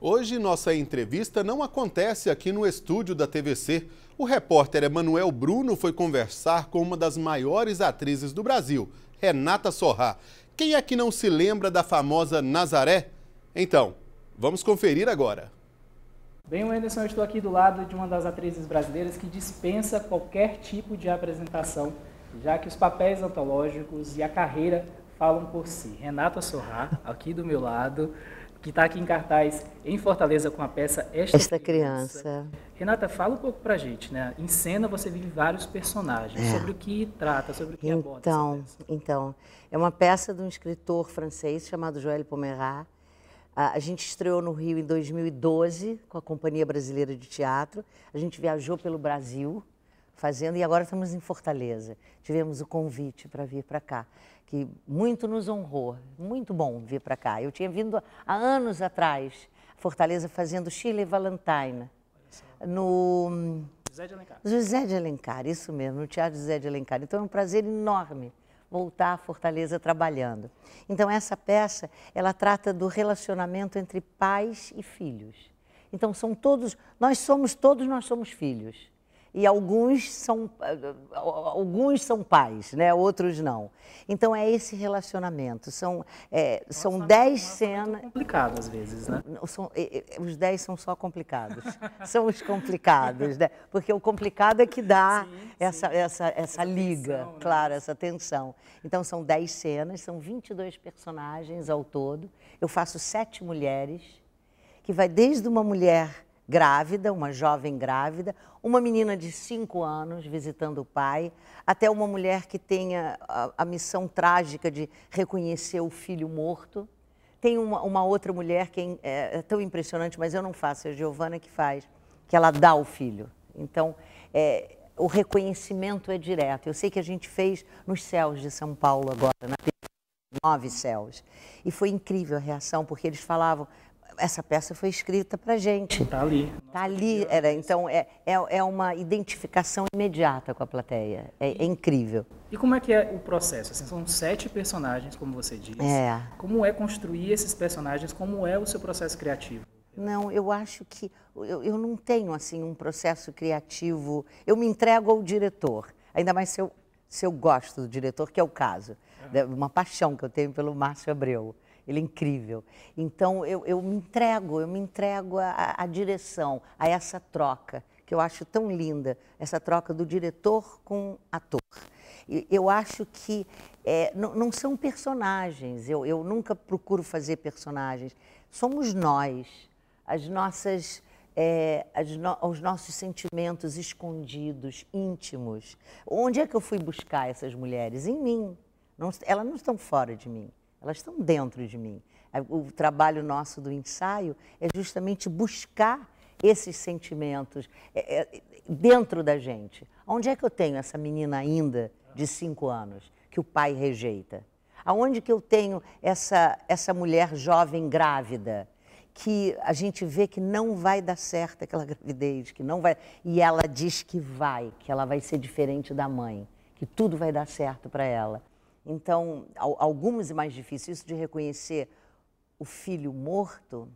Hoje nossa entrevista não acontece aqui no estúdio da TVC. O repórter Emanuel Bruno foi conversar com uma das maiores atrizes do Brasil, Renata Sorrá. Quem é que não se lembra da famosa Nazaré? Então, vamos conferir agora. Bem, Anderson, eu estou aqui do lado de uma das atrizes brasileiras que dispensa qualquer tipo de apresentação, já que os papéis antológicos e a carreira falam por si. Renata Sorrá, aqui do meu lado, que está aqui em cartaz em Fortaleza com a peça Esta, Esta criança. criança. Renata, fala um pouco para gente, né? Em cena você vive vários personagens. É. Sobre o que trata, sobre o que então, aborda Então, então é uma peça de um escritor francês chamado Joël Pomerat. A gente estreou no Rio em 2012 com a Companhia Brasileira de Teatro. A gente viajou pelo Brasil fazendo e agora estamos em Fortaleza. Tivemos o convite para vir para cá, que muito nos honrou. Muito bom vir para cá. Eu tinha vindo há anos atrás, Fortaleza fazendo Chile Valentine no José de Alencar. José de Alencar, isso mesmo, no Teatro José de Alencar. Então é um prazer enorme voltar à Fortaleza trabalhando. Então essa peça, ela trata do relacionamento entre pais e filhos. Então são todos, nós somos todos, nós somos filhos e alguns são alguns são pais, né? Outros não. Então é esse relacionamento. São é, nossa, são dez é cenas. Complicado às vezes, né? São, os dez são só complicados. são os complicados, né? Porque o complicado é que dá sim, essa, sim. essa, essa essa liga, tensão, né? claro, essa tensão. Então são dez cenas, são 22 personagens ao todo. Eu faço sete mulheres que vai desde uma mulher grávida, uma jovem grávida, uma menina de cinco anos visitando o pai, até uma mulher que tenha a, a missão trágica de reconhecer o filho morto. Tem uma, uma outra mulher que é, é, é, tão impressionante, mas eu não faço, é a Giovana que faz, que ela dá o filho. Então, é, o reconhecimento é direto. Eu sei que a gente fez nos céus de São Paulo agora, na nove céus. E foi incrível a reação, porque eles falavam, essa peça foi escrita para gente. Está ali. Está ali. Era, então, é, é, é, uma identificação imediata com a plateia. É, é, incrível. E como é que é o processo? Assim, são sete personagens, como você disse. É. Como é construir esses personagens? Como é o seu processo criativo? Não, eu acho que eu, eu não tenho assim um processo criativo. Eu me entrego ao diretor, ainda mais se eu, se eu gosto do diretor, que é o caso. Uhum. Uma paixão que eu tenho pelo Márcio Abreu. Ele é incrível. Então eu, eu me entrego, eu me entrego à direção, a essa troca que eu acho tão linda, essa troca do diretor com ator. Eu acho que é, não, não são personagens, eu, eu nunca procuro fazer personagens. Somos nós, as nossas, é, as no, os nossos sentimentos escondidos, íntimos. Onde é que eu fui buscar essas mulheres? Em mim. Não, elas não estão fora de mim elas estão dentro de mim. É, o trabalho nosso do ensaio é justamente buscar esses sentimentos é, é, dentro da gente. Onde é que eu tenho essa menina ainda de cinco anos que o pai rejeita? Aonde que eu tenho essa, essa mulher jovem grávida que a gente vê que não vai dar certo aquela gravidez, que não vai. E ela diz que vai, que ela vai ser diferente da mãe, que tudo vai dar certo para ela. Então, algumas é mais difícil. Isso de reconhecer o filho morto,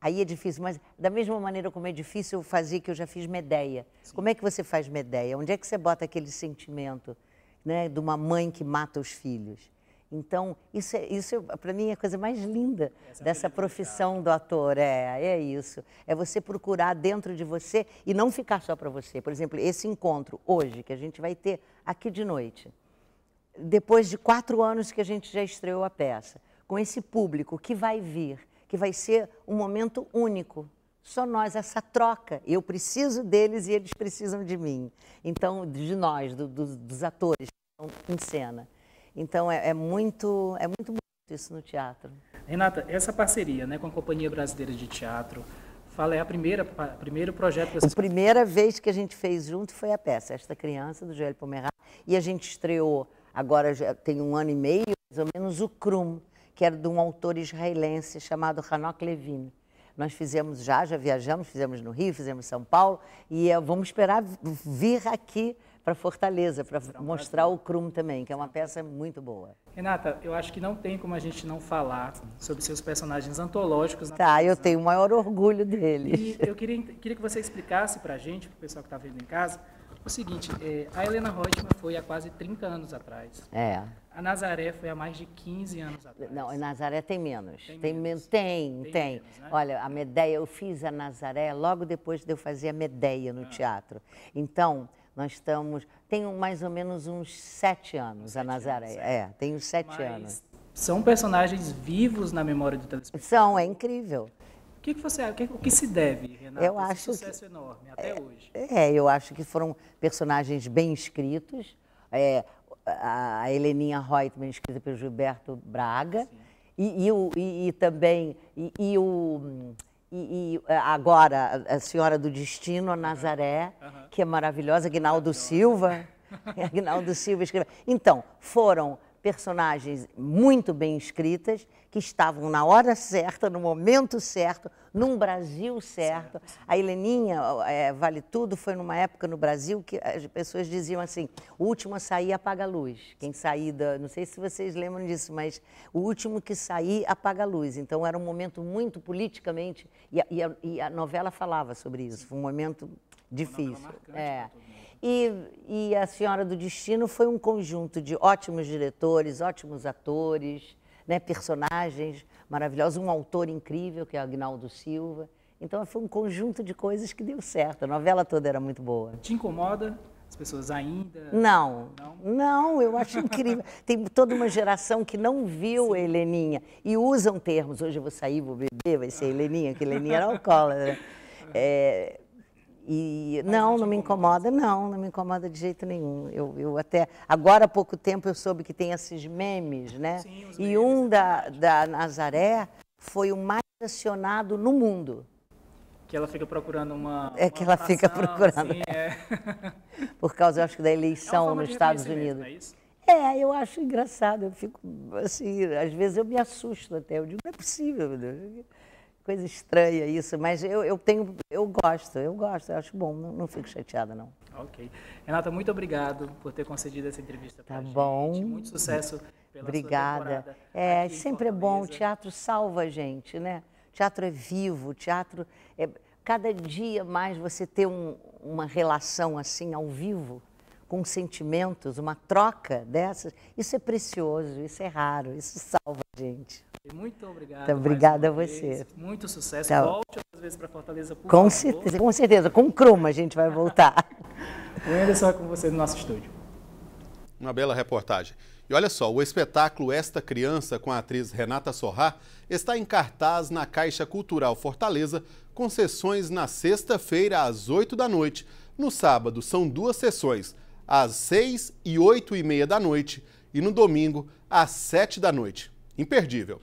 aí é difícil. Mas, da mesma maneira como é difícil fazer que eu já fiz Medeia. Sim. Como é que você faz Medeia? Onde é que você bota aquele sentimento né, de uma mãe que mata os filhos? Então, isso, é, isso é, para mim, é a coisa mais linda é dessa profissão do ator. É, é isso. É você procurar dentro de você e não ficar só para você. Por exemplo, esse encontro hoje que a gente vai ter aqui de noite depois de quatro anos que a gente já estreou a peça, com esse público que vai vir, que vai ser um momento único. Só nós, essa troca. Eu preciso deles e eles precisam de mim. Então, de nós, do, do, dos atores que estão em cena. Então, é, é muito, é muito bonito isso no teatro. Renata, essa parceria né, com a Companhia Brasileira de Teatro, Fala, é a primeira, a primeiro projeto que você... A primeira vez que a gente fez junto foi a peça, Esta Criança, do Joel Pomerá, e a gente estreou agora já tem um ano e meio, mais ou menos, o Krum, que era de um autor israelense chamado Hanok Levine. Nós fizemos já, já viajamos, fizemos no Rio, fizemos em São Paulo, e eh, vamos esperar vir aqui para Fortaleza, para mostrar o Krum também, que é uma peça muito boa. Renata, eu acho que não tem como a gente não falar sobre seus personagens antológicos. tá, eu tenho o maior orgulho deles. E eu queria, queria que você explicasse para a gente, para o pessoal que está vendo em casa, o seguinte, é, a Helena Roitman foi há quase 30 anos atrás. É. A Nazaré foi há mais de 15 anos atrás. Não, a Nazaré tem menos. Tem, tem menos. Tem, tem. tem. Menos, né? Olha, a Medeia, eu fiz a Nazaré logo depois de eu fazer a Medeia no ah. teatro. Então, nós estamos... Tem mais ou menos uns sete anos sete a Nazaré. Anos, é. é, tem uns sete Mas, anos. São personagens vivos na memória do telespectador. São, é incrível. O que, que você O que se deve, Renata? Eu acho Esse sucesso que... enorme até é, hoje. É, eu acho que foram personagens bem escritos. É, a Heleninha Reutemann, escrita pelo Gilberto Braga. E, e, o, e, e, também e, o e, é, agora a Senhora do Destino, a Nazaré, uhum. Uhum. que é maravilhosa, Aguinaldo Silva. É, Aguinaldo Silva escreveu. Então, foram personagens muito bem escritas, que estavam na hora certa, no momento certo, num Brasil certo. A Heleninha, é, Vale Tudo, foi numa época no Brasil que as pessoas diziam assim: o último a sair apaga a luz. Quem sair da. Não sei se vocês lembram disso, mas o último que sair apaga a luz. Então era um momento muito politicamente. E a, e a, e a novela falava sobre isso. Foi um momento difícil. Marcante, é. E, e A Senhora do Destino foi um conjunto de ótimos diretores, ótimos atores, né, personagens maravilhosos, um autor incrível, que é Agnaldo Silva. Então foi um conjunto de coisas que deu certo. A novela toda era muito boa. Te incomoda as pessoas ainda? Não, não, não eu acho incrível. Tem toda uma geração que não viu Sim. Heleninha e usam termos. Hoje eu vou sair, vou beber, vai ser Heleninha, que Heleninha era alcoólatra. É, é e Mas não, não me incomoda, não, não me incomoda de jeito nenhum. Eu, eu até, agora há pouco tempo eu soube que tem esses memes, né? Sim, memes, e um da, da Nazaré foi o mais acionado no mundo. Que ela fica procurando uma. É uma que ela fica procurando. Assim, é. Por causa, eu acho que, da eleição é nos Estados Unidos. É, isso? é, eu acho engraçado. Eu fico assim, às vezes eu me assusto até. Eu digo, não é possível, meu Deus. Coisa estranha isso, mas eu, eu tenho, eu gosto, eu gosto, eu acho bom, não, não fico chateada não. Ok. Renata, muito obrigado por ter concedido essa entrevista para tá gente. bom. Muito sucesso pela Obrigada. é, sempre é bom, o teatro salva a gente, né? O teatro é vivo, o teatro é cada dia mais você ter um, uma relação assim ao vivo com sentimentos, uma troca dessas, isso é precioso, isso é raro, isso salva a gente. Muito obrigado. Então, obrigada a você. Muito sucesso. Então, Volte outras vezes para Fortaleza, por com favor. Certeza, com certeza, com Cruma a gente vai voltar. o Anderson é com você no nosso estúdio. Uma bela reportagem. E olha só, o espetáculo Esta Criança com a atriz Renata Sorrá está em cartaz na Caixa Cultural Fortaleza, com sessões na sexta-feira às 8 da noite. No sábado, são duas sessões às 6 e 8 e meia da noite e no domingo às 7 da noite. Imperdível!